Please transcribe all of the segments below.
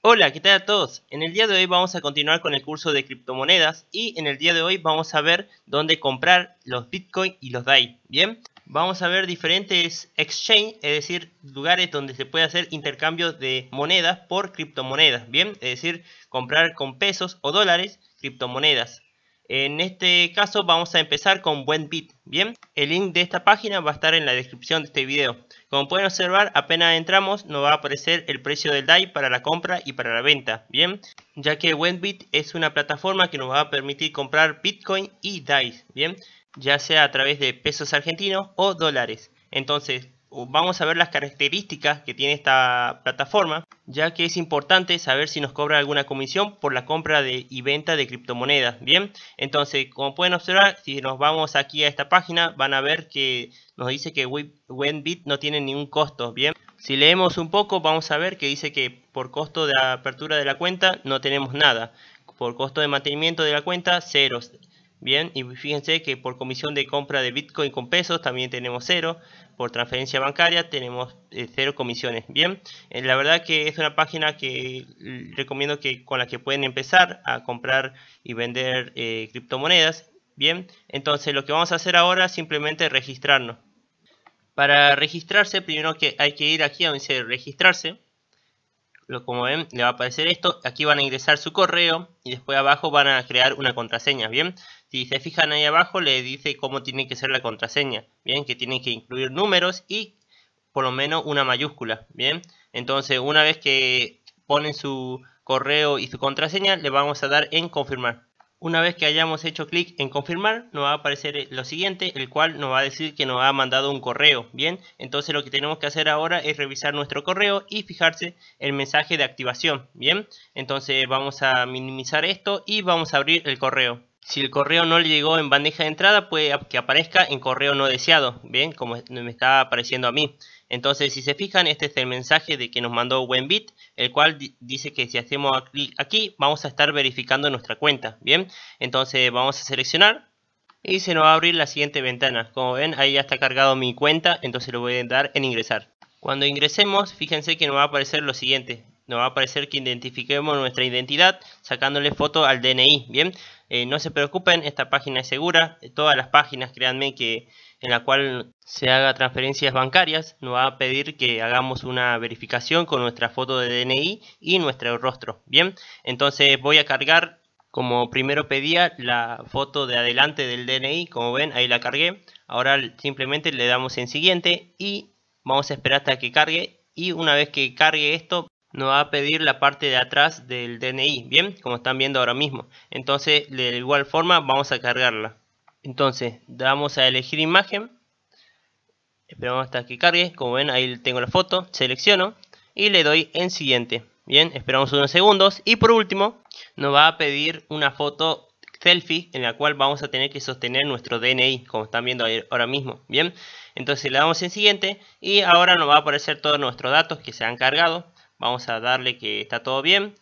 Hola, ¿qué tal a todos? En el día de hoy vamos a continuar con el curso de criptomonedas y en el día de hoy vamos a ver dónde comprar los Bitcoin y los DAI, ¿bien? Vamos a ver diferentes exchange, es decir, lugares donde se puede hacer intercambio de monedas por criptomonedas, ¿bien? Es decir, comprar con pesos o dólares criptomonedas. En este caso vamos a empezar con buen ¿bien? El link de esta página va a estar en la descripción de este video. Como pueden observar, apenas entramos nos va a aparecer el precio del DAI para la compra y para la venta, ¿bien? Ya que Wendbit es una plataforma que nos va a permitir comprar Bitcoin y DAI, ¿bien? Ya sea a través de pesos argentinos o dólares. Entonces, vamos a ver las características que tiene esta plataforma, ya que es importante saber si nos cobra alguna comisión por la compra y venta de criptomonedas. Bien, entonces como pueden observar, si nos vamos aquí a esta página, van a ver que nos dice que Winbit no tiene ningún costo. Bien, si leemos un poco, vamos a ver que dice que por costo de apertura de la cuenta no tenemos nada. Por costo de mantenimiento de la cuenta, ceros. Bien, y fíjense que por comisión de compra de Bitcoin con pesos también tenemos cero. Por transferencia bancaria tenemos eh, cero comisiones. Bien, eh, la verdad que es una página que mm, recomiendo que con la que pueden empezar a comprar y vender eh, criptomonedas. Bien, entonces lo que vamos a hacer ahora es simplemente registrarnos. Para registrarse, primero que hay que ir aquí a donde dice registrarse como ven, le va a aparecer esto. Aquí van a ingresar su correo y después abajo van a crear una contraseña, ¿bien? Si se fijan ahí abajo, le dice cómo tiene que ser la contraseña, ¿bien? Que tienen que incluir números y por lo menos una mayúscula, ¿bien? Entonces, una vez que ponen su correo y su contraseña, le vamos a dar en confirmar. Una vez que hayamos hecho clic en confirmar, nos va a aparecer eh, lo siguiente, el cual nos va a decir que nos ha mandado un correo. Bien, entonces lo que tenemos que hacer ahora es revisar nuestro correo y fijarse el mensaje de activación. Bien, entonces vamos a minimizar esto y vamos a abrir el correo. Si el correo no le llegó en bandeja de entrada, puede que aparezca en correo no deseado, ¿bien? Como me está apareciendo a mí. Entonces, si se fijan, este es el mensaje de que nos mandó Wenbit, el cual dice que si hacemos clic aquí, vamos a estar verificando nuestra cuenta, ¿bien? Entonces, vamos a seleccionar y se nos va a abrir la siguiente ventana. Como ven, ahí ya está cargado mi cuenta, entonces lo voy a dar en ingresar. Cuando ingresemos, fíjense que nos va a aparecer lo siguiente nos va a aparecer que identifiquemos nuestra identidad sacándole foto al DNI, ¿bien? Eh, no se preocupen, esta página es segura, todas las páginas, créanme, que en la cual se haga transferencias bancarias, nos va a pedir que hagamos una verificación con nuestra foto de DNI y nuestro rostro, ¿bien? Entonces voy a cargar, como primero pedía, la foto de adelante del DNI, como ven, ahí la cargué. Ahora simplemente le damos en siguiente y vamos a esperar hasta que cargue y una vez que cargue esto nos va a pedir la parte de atrás del DNI, bien, como están viendo ahora mismo. Entonces, de igual forma, vamos a cargarla. Entonces, damos a elegir imagen. Esperamos hasta que cargue. Como ven, ahí tengo la foto. Selecciono y le doy en siguiente. Bien, esperamos unos segundos. Y por último, nos va a pedir una foto selfie en la cual vamos a tener que sostener nuestro DNI, como están viendo ahora mismo, ¿bien? Entonces le damos en siguiente y ahora nos va a aparecer todos nuestros datos que se han cargado vamos a darle que está todo bien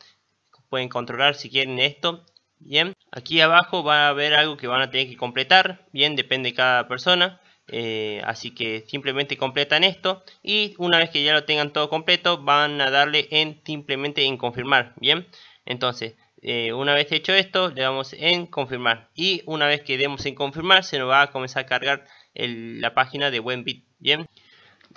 pueden controlar si quieren esto bien aquí abajo va a haber algo que van a tener que completar bien depende de cada persona eh, así que simplemente completan esto y una vez que ya lo tengan todo completo van a darle en simplemente en confirmar bien entonces eh, una vez hecho esto le damos en confirmar y una vez que demos en confirmar se nos va a comenzar a cargar la página de buen bien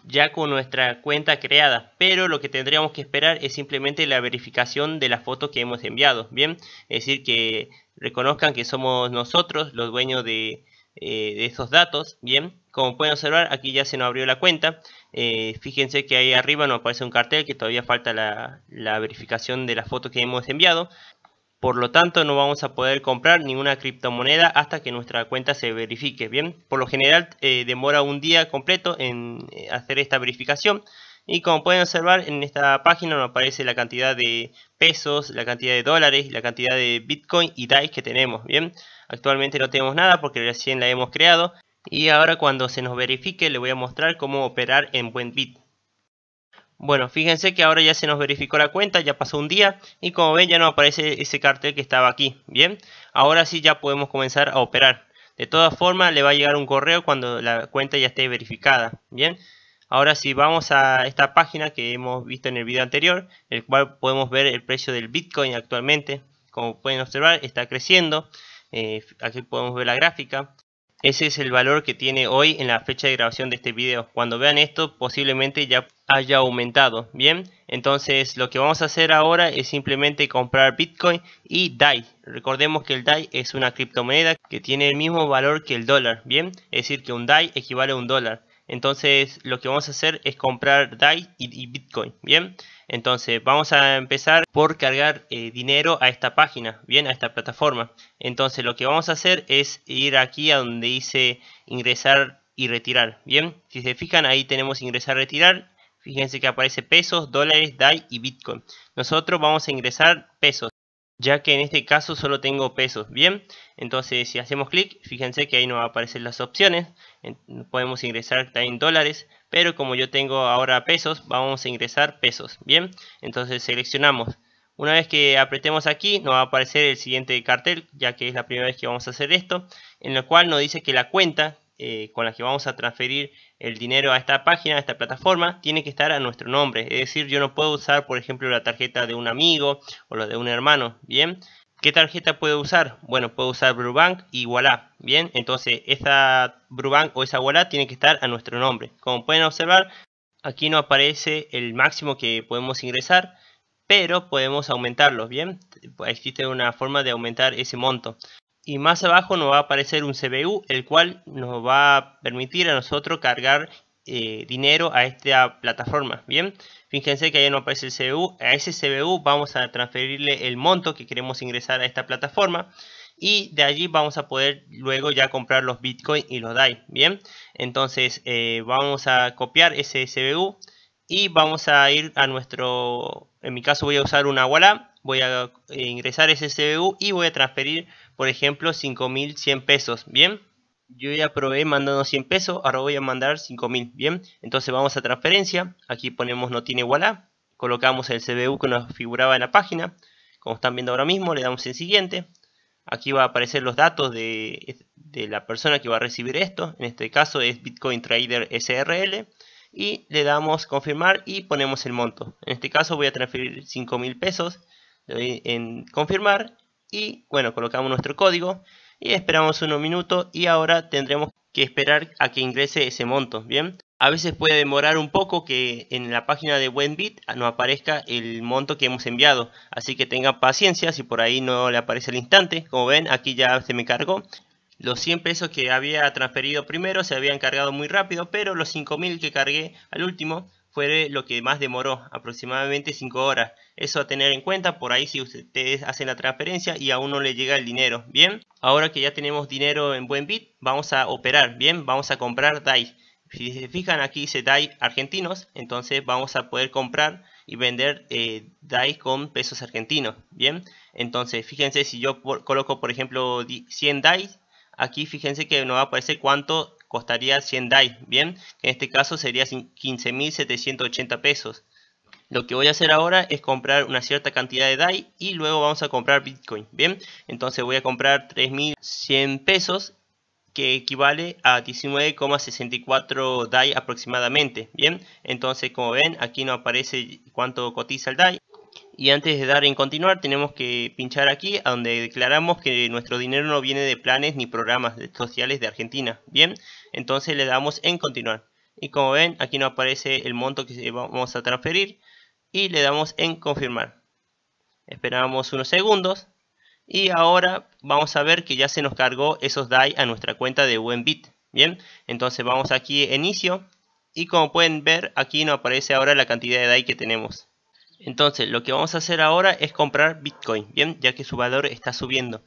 ya con nuestra cuenta creada pero lo que tendríamos que esperar es simplemente la verificación de la foto que hemos enviado bien es decir que reconozcan que somos nosotros los dueños de, eh, esos datos bien como pueden observar aquí ya se nos abrió la cuenta eh, fíjense que ahí arriba nos aparece un cartel que todavía falta la, la verificación de la foto que hemos enviado por lo tanto, no vamos a poder comprar ninguna criptomoneda hasta que nuestra cuenta se verifique. Bien, por lo general eh, demora un día completo en eh, hacer esta verificación. Y como pueden observar, en esta página nos aparece la cantidad de pesos, la cantidad de dólares, la cantidad de Bitcoin y DAI que tenemos. Bien, actualmente no tenemos nada porque recién la hemos creado. Y ahora cuando se nos verifique le voy a mostrar cómo operar en BuenBit. Bueno, fíjense que ahora ya se nos verificó la cuenta, ya pasó un día y como ven ya no aparece ese cartel que estaba aquí, ¿bien? Ahora sí ya podemos comenzar a operar. De todas formas le va a llegar un correo cuando la cuenta ya esté verificada, ¿bien? Ahora sí, vamos a esta página que hemos visto en el video anterior, el cual podemos ver el precio del Bitcoin actualmente. Como pueden observar está creciendo, eh, aquí podemos ver la gráfica. Ese es el valor que tiene hoy en la fecha de grabación de este video. Cuando vean esto, posiblemente ya haya aumentado. Bien, entonces lo que vamos a hacer ahora es simplemente comprar Bitcoin y DAI. Recordemos que el DAI es una criptomoneda que tiene el mismo valor que el dólar. Bien, es decir que un DAI equivale a un dólar. Entonces lo que vamos a hacer es comprar DAI y, Bitcoin, ¿bien? Entonces vamos a empezar por cargar eh, dinero a esta página, ¿bien? A esta plataforma. Entonces lo que vamos a hacer es ir aquí a donde dice ingresar y retirar, ¿bien? Si se fijan ahí tenemos ingresar, retirar. Fíjense que aparece pesos, dólares, DAI y Bitcoin. Nosotros vamos a ingresar pesos ya que en este caso solo tengo pesos, ¿bien? Entonces si hacemos clic, fíjense que ahí nos aparecen las opciones, podemos ingresar también dólares, pero como yo tengo ahora pesos, vamos a ingresar pesos, ¿bien? Entonces seleccionamos. Una vez que apretemos aquí, nos va a aparecer el siguiente cartel, ya que es la primera vez que vamos a hacer esto, en lo cual nos dice que la cuenta eh, con la que vamos a transferir el dinero a esta página, a esta plataforma, tiene que estar a nuestro nombre. Es decir, yo no puedo usar, por ejemplo, la tarjeta de un amigo o la de un hermano. Bien, ¿qué tarjeta puedo usar? Bueno, puedo usar Brubank y Wallah. Bien, entonces esa Brubank o esa Wallah tiene que estar a nuestro nombre. Como pueden observar, aquí no aparece el máximo que podemos ingresar pero podemos aumentarlo, ¿bien? Existe una forma de aumentar ese monto y más abajo nos va a aparecer un CBU, el cual nos va a permitir a nosotros cargar eh, dinero a esta plataforma. Bien, fíjense que ahí no aparece el CBU. A ese CBU vamos a transferirle el monto que queremos ingresar a esta plataforma. Y de allí vamos a poder luego ya comprar los Bitcoin y los DAI. Bien, entonces eh, vamos a copiar ese CBU y vamos a ir a nuestro, en mi caso voy a usar una Walla voy a ingresar ese CBU y voy a transferir, por ejemplo, 5100 pesos, ¿bien? Yo ya probé mandando 100 pesos, ahora voy a mandar 5000, ¿bien? Entonces vamos a transferencia, aquí ponemos no tiene igual a, colocamos el CBU que nos figuraba en la página, como están viendo ahora mismo, le damos en siguiente, aquí va a aparecer los datos de, la persona que va a recibir esto, en este caso es Bitcoin Trader SRL, y le damos confirmar y ponemos el monto. En este caso voy a transferir 5000 pesos le doy en confirmar y bueno, colocamos nuestro código y esperamos unos minutos y ahora tendremos que esperar a que ingrese ese monto, ¿bien? A veces puede demorar un poco que en la página de Buenbit no aparezca el monto que hemos enviado, así que tenga paciencia si por ahí no le aparece al instante, como ven aquí ya se me cargó. Los 100 pesos que había transferido primero se habían cargado muy rápido, pero los 5000 que cargué al último fue lo que más demoró, aproximadamente 5 horas. Eso a tener en cuenta, por ahí si ustedes hacen la transferencia y aún no le llega el dinero, ¿bien? Ahora que ya tenemos dinero en buen bit, vamos a operar, ¿bien? Vamos a comprar DAI. Si se fijan aquí dice DAI argentinos, entonces vamos a poder comprar y vender eh, DAI con pesos argentinos, ¿bien? Entonces, fíjense si yo coloco por ejemplo 100 DAI, aquí fíjense que nos va a aparecer cuánto costaría 100 DAI, ¿bien? En este caso sería 15.780 pesos. Lo que voy a hacer ahora es comprar una cierta cantidad de DAI y luego vamos a comprar Bitcoin, ¿bien? Entonces voy a comprar 3.100 pesos que equivale a 19,64 DAI aproximadamente, ¿bien? Entonces como ven aquí no aparece cuánto cotiza el DAI, y antes de dar en continuar tenemos que pinchar aquí a donde declaramos que nuestro dinero no viene de planes ni programas sociales de Argentina. Bien, entonces le damos en continuar. Y como ven, aquí nos aparece el monto que vamos a transferir y le damos en confirmar. Esperamos unos segundos y ahora vamos a ver que ya se nos cargó esos DAI a nuestra cuenta de Bit, Bien, entonces vamos aquí a inicio y como pueden ver aquí nos aparece ahora la cantidad de DAI que tenemos. Entonces, lo que vamos a hacer ahora es comprar Bitcoin, ¿bien? Ya que su valor está subiendo.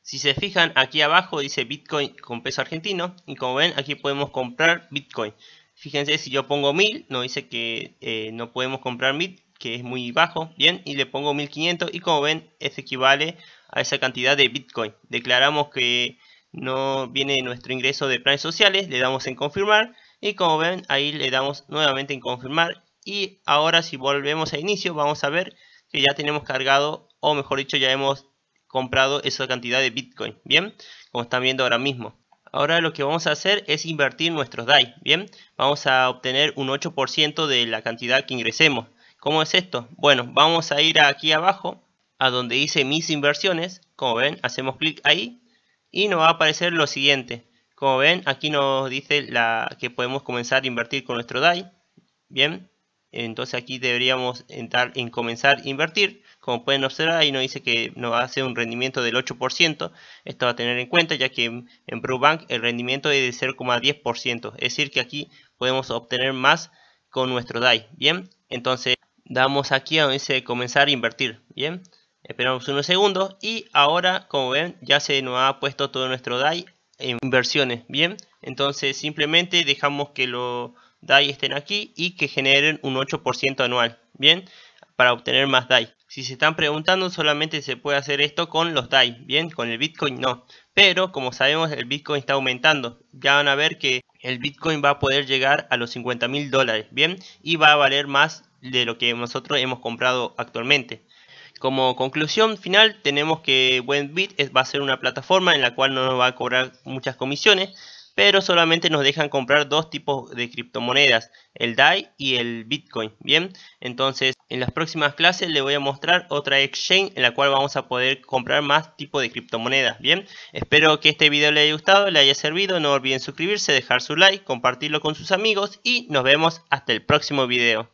Si se fijan, aquí abajo dice Bitcoin con peso argentino. Y como ven, aquí podemos comprar Bitcoin. Fíjense, si yo pongo 1000, no dice que eh, no podemos comprar 1000, que es muy bajo, ¿bien? Y le pongo 1500 y como ven, eso equivale a esa cantidad de Bitcoin. Declaramos que no viene nuestro ingreso de planes sociales, le damos en confirmar. Y como ven, ahí le damos nuevamente en confirmar y ahora si volvemos a inicio vamos a ver que ya tenemos cargado o mejor dicho ya hemos comprado esa cantidad de Bitcoin. Bien, como están viendo ahora mismo. Ahora lo que vamos a hacer es invertir nuestros DAI. Bien, vamos a obtener un 8% de la cantidad que ingresemos. ¿Cómo es esto? Bueno, vamos a ir aquí abajo a donde dice mis inversiones. Como ven, hacemos clic ahí y nos va a aparecer lo siguiente. Como ven, aquí nos dice la, que podemos comenzar a invertir con nuestro DAI. Bien, entonces aquí deberíamos entrar en comenzar a invertir como pueden observar ahí nos dice que nos hace un rendimiento del 8% esto va a tener en cuenta ya que en, ProBank el rendimiento es de 0,10% es decir que aquí podemos obtener más con nuestro DAI bien entonces damos aquí a donde dice comenzar a invertir bien esperamos unos segundos y ahora como ven ya se nos ha puesto todo nuestro DAI en inversiones bien entonces simplemente dejamos que lo DAI estén aquí y que generen un 8% anual, ¿bien? Para obtener más DAI. Si se están preguntando, solamente se puede hacer esto con los DAI, ¿bien? Con el Bitcoin no. Pero, como sabemos, el Bitcoin está aumentando. Ya van a ver que el Bitcoin va a poder llegar a los 50 mil dólares, ¿bien? Y va a valer más de lo que nosotros hemos comprado actualmente. Como conclusión final, tenemos que WebBit va a ser una plataforma en la cual no nos va a cobrar muchas comisiones, pero solamente nos dejan comprar dos tipos de criptomonedas, el DAI y el Bitcoin, ¿bien? Entonces, en las próximas clases le voy a mostrar otra exchange en la cual vamos a poder comprar más tipos de criptomonedas, ¿bien? Espero que este video le haya gustado, le haya servido, no olviden suscribirse, dejar su like, compartirlo con sus amigos y nos vemos hasta el próximo video.